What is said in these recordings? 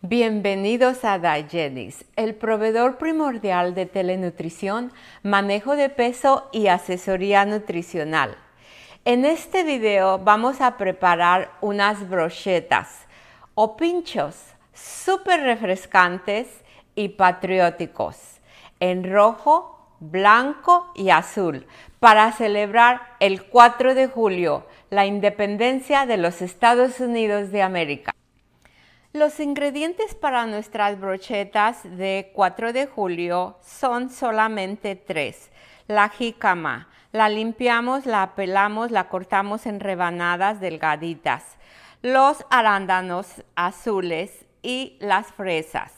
Bienvenidos a Diagenix, el proveedor primordial de telenutrición, manejo de peso y asesoría nutricional. En este video vamos a preparar unas brochetas o pinchos súper refrescantes y patrióticos en rojo, blanco y azul para celebrar el 4 de julio, la independencia de los Estados Unidos de América. Los ingredientes para nuestras brochetas de 4 de julio son solamente tres. La jícama, la limpiamos, la pelamos, la cortamos en rebanadas delgaditas. Los arándanos azules y las fresas.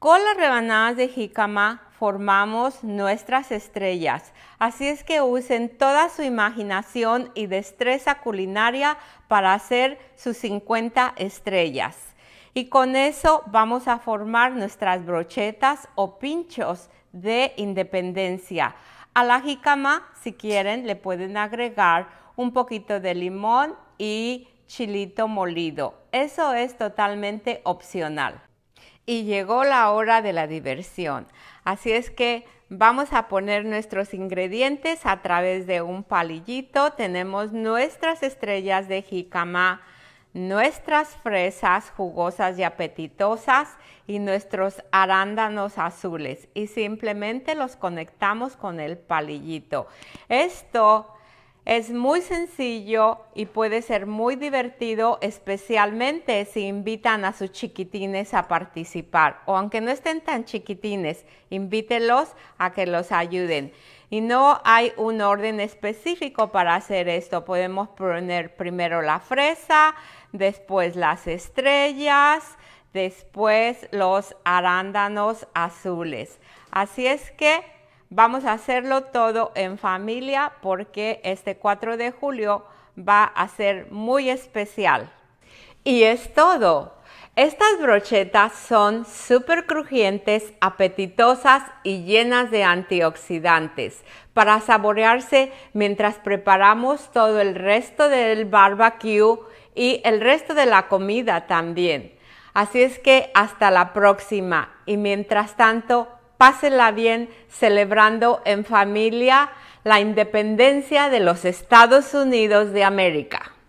Con las rebanadas de jícama formamos nuestras estrellas, así es que usen toda su imaginación y destreza culinaria para hacer sus 50 estrellas y con eso vamos a formar nuestras brochetas o pinchos de independencia. A la jicama, si quieren, le pueden agregar un poquito de limón y chilito molido. Eso es totalmente opcional. Y llegó la hora de la diversión. Así es que vamos a poner nuestros ingredientes a través de un palillito. Tenemos nuestras estrellas de jicama nuestras fresas jugosas y apetitosas y nuestros arándanos azules y simplemente los conectamos con el palillito. Esto es muy sencillo y puede ser muy divertido, especialmente si invitan a sus chiquitines a participar. O aunque no estén tan chiquitines, invítelos a que los ayuden. Y no hay un orden específico para hacer esto. Podemos poner primero la fresa, después las estrellas, después los arándanos azules. Así es que Vamos a hacerlo todo en familia porque este 4 de julio va a ser muy especial. Y es todo. Estas brochetas son súper crujientes, apetitosas y llenas de antioxidantes para saborearse mientras preparamos todo el resto del barbecue y el resto de la comida también. Así es que hasta la próxima y mientras tanto pásenla bien celebrando en familia la independencia de los Estados Unidos de América.